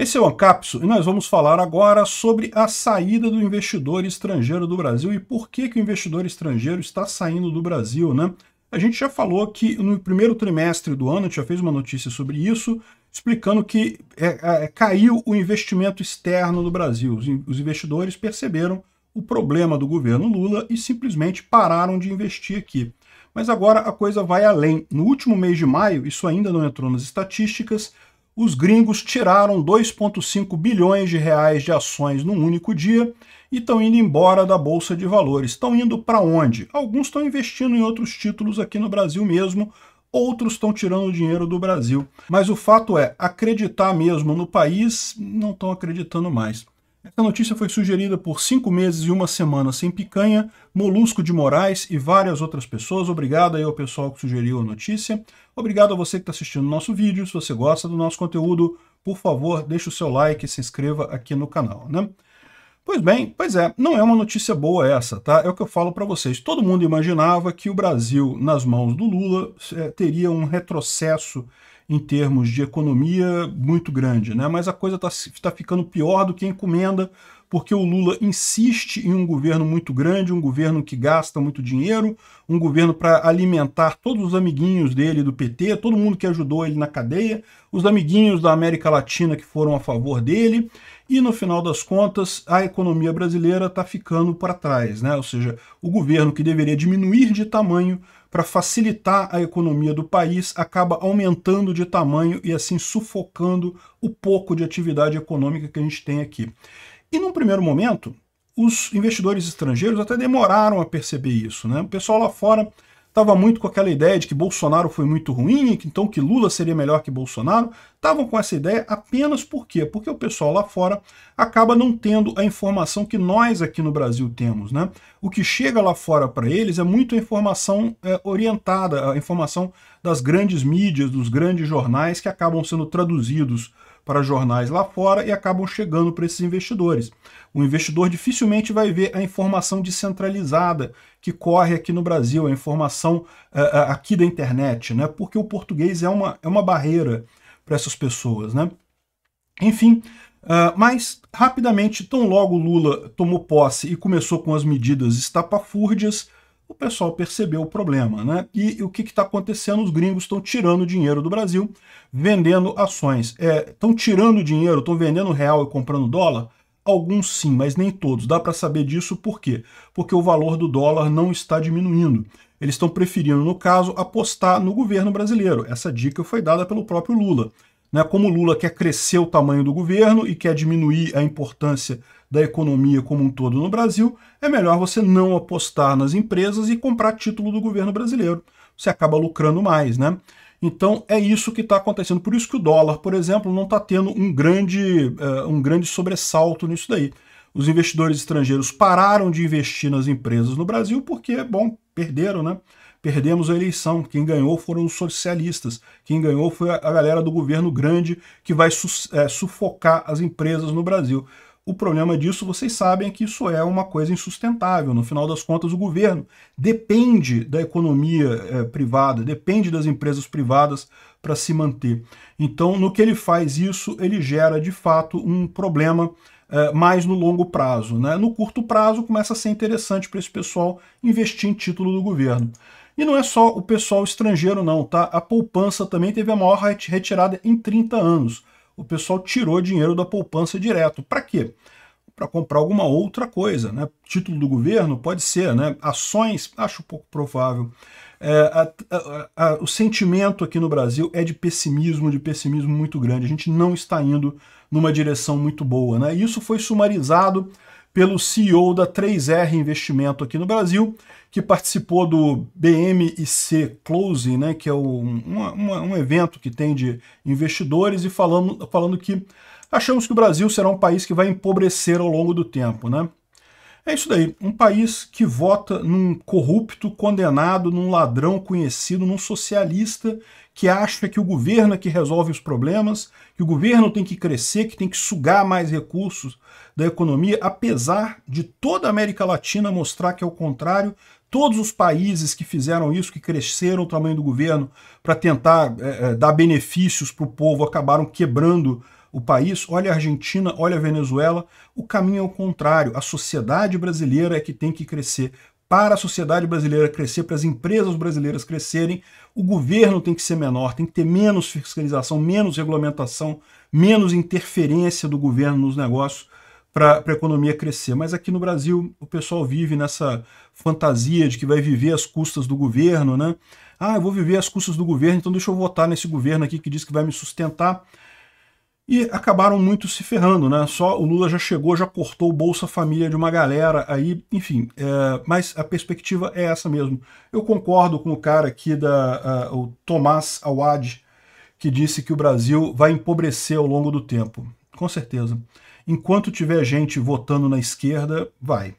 Esse é o Ancapso e nós vamos falar agora sobre a saída do investidor estrangeiro do Brasil e por que, que o investidor estrangeiro está saindo do Brasil, né? A gente já falou que no primeiro trimestre do ano, a gente já fez uma notícia sobre isso, explicando que é, é, é caiu o investimento externo do Brasil. Os, os investidores perceberam o problema do governo Lula e simplesmente pararam de investir aqui. Mas agora a coisa vai além. No último mês de maio, isso ainda não entrou nas estatísticas, os gringos tiraram 2,5 bilhões de reais de ações num único dia e estão indo embora da Bolsa de Valores. Estão indo para onde? Alguns estão investindo em outros títulos aqui no Brasil mesmo, outros estão tirando dinheiro do Brasil. Mas o fato é, acreditar mesmo no país, não estão acreditando mais. Essa notícia foi sugerida por cinco meses e uma semana sem picanha, Molusco de Moraes e várias outras pessoas. Obrigado aí ao pessoal que sugeriu a notícia. Obrigado a você que está assistindo o nosso vídeo. Se você gosta do nosso conteúdo, por favor, deixe o seu like e se inscreva aqui no canal. Né? Pois bem, pois é, não é uma notícia boa essa, tá? É o que eu falo para vocês. Todo mundo imaginava que o Brasil, nas mãos do Lula, eh, teria um retrocesso em termos de economia muito grande, né? Mas a coisa está tá ficando pior do que encomenda porque o Lula insiste em um governo muito grande, um governo que gasta muito dinheiro, um governo para alimentar todos os amiguinhos dele do PT, todo mundo que ajudou ele na cadeia, os amiguinhos da América Latina que foram a favor dele, e no final das contas a economia brasileira está ficando para trás, né? Ou seja, o governo que deveria diminuir de tamanho para facilitar a economia do país acaba aumentando de tamanho e assim sufocando o pouco de atividade econômica que a gente tem aqui. E num primeiro momento, os investidores estrangeiros até demoraram a perceber isso. Né? O pessoal lá fora estava muito com aquela ideia de que Bolsonaro foi muito ruim, então que Lula seria melhor que Bolsonaro. Estavam com essa ideia apenas por quê? Porque o pessoal lá fora acaba não tendo a informação que nós aqui no Brasil temos. Né? O que chega lá fora para eles é muito a informação é, orientada, a informação das grandes mídias, dos grandes jornais que acabam sendo traduzidos para jornais lá fora e acabam chegando para esses investidores. O investidor dificilmente vai ver a informação descentralizada que corre aqui no Brasil, a informação uh, aqui da internet, né? porque o português é uma, é uma barreira para essas pessoas. Né? Enfim, Uh, mas, rapidamente, tão logo Lula tomou posse e começou com as medidas estapafúrdias, o pessoal percebeu o problema, né? E, o que está acontecendo? Os gringos estão tirando dinheiro do Brasil, vendendo ações. Estão é, tirando dinheiro, estão vendendo real e comprando dólar? Alguns sim, mas nem todos. Dá para saber disso por quê? Porque o valor do dólar não está diminuindo. Eles estão preferindo, no caso, apostar no governo brasileiro. Essa dica foi dada pelo próprio Lula. Né? Como o Lula quer crescer o tamanho do governo e quer diminuir a importância da economia como um todo no Brasil, é melhor você não apostar nas empresas e comprar título do governo brasileiro. Você acaba lucrando mais, né? Então é isso que está acontecendo. Por isso que o dólar, por exemplo, não está tendo um grande, uh, um grande sobressalto nisso daí. Os investidores estrangeiros pararam de investir nas empresas no Brasil porque, bom, perderam, né? Perdemos a eleição. Quem ganhou foram os socialistas. Quem ganhou foi a galera do governo grande que vai su é, eh, sufocar as empresas no Brasil. O problema disso, vocês sabem, é que isso é uma coisa insustentável. No final das contas, o governo depende da economia é, privada, depende das empresas privadas para se manter. Então, no que ele faz isso, ele gera de fato um problema é, mais no longo prazo. Né? No curto prazo, começa a ser interessante para esse pessoal investir em título do governo. E não é só o pessoal estrangeiro, não, tá? A poupança também teve a maior retirada em 30 anos o pessoal tirou dinheiro da poupança direto. Para quê? Para comprar alguma outra coisa. Né? Título do governo pode ser, né? ações, acho pouco provável. É, a, a, a, o sentimento aqui no Brasil é de pessimismo, de pessimismo muito grande. A gente não está indo numa direção muito boa. Né? Isso foi sumarizado pelo CEO da 3R Investimento aqui no Brasil, que participou do BMIC Closing, né, que é um, um evento que tem de investidores, e falando, falando que achamos que o Brasil será um país que vai empobrecer ao longo do tempo. Né? É isso daí. Um país que vota num corrupto condenado, num ladrão conhecido, num socialista que acha que o governo é que resolve os problemas, que o governo tem que crescer, que tem que sugar mais recursos da economia, apesar de toda a América Latina mostrar que é o contrário. Todos os países que fizeram isso, que cresceram o tamanho do governo para tentar é, é dar benefícios para o povo, acabaram quebrando o país, olha a Argentina, olha a Venezuela, o caminho é o contrário. A sociedade brasileira é que tem que crescer. Para a sociedade brasileira crescer, para as empresas brasileiras crescerem, o governo tem que ser menor, tem que ter menos fiscalização, menos regulamentação, menos interferência do governo nos negócios para a economia crescer. Mas aqui no Brasil o pessoal vive nessa fantasia de que vai viver às custas do governo, né? Ah, eu vou viver às custas do governo, então deixa eu votar nesse governo aqui que diz que vai me sustentar e acabaram muito se ferrando, né? Só o Lula já chegou, já cortou o Bolsa Família de uma galera aí, enfim. É, mas a perspectiva é essa mesmo. Eu concordo com o cara aqui da o Tomás Awad que disse que o Brasil vai empobrecer ao longo do tempo. Com certeza. Enquanto tiver gente votando na esquerda, vai.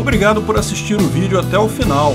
Obrigado por assistir o vídeo até o final.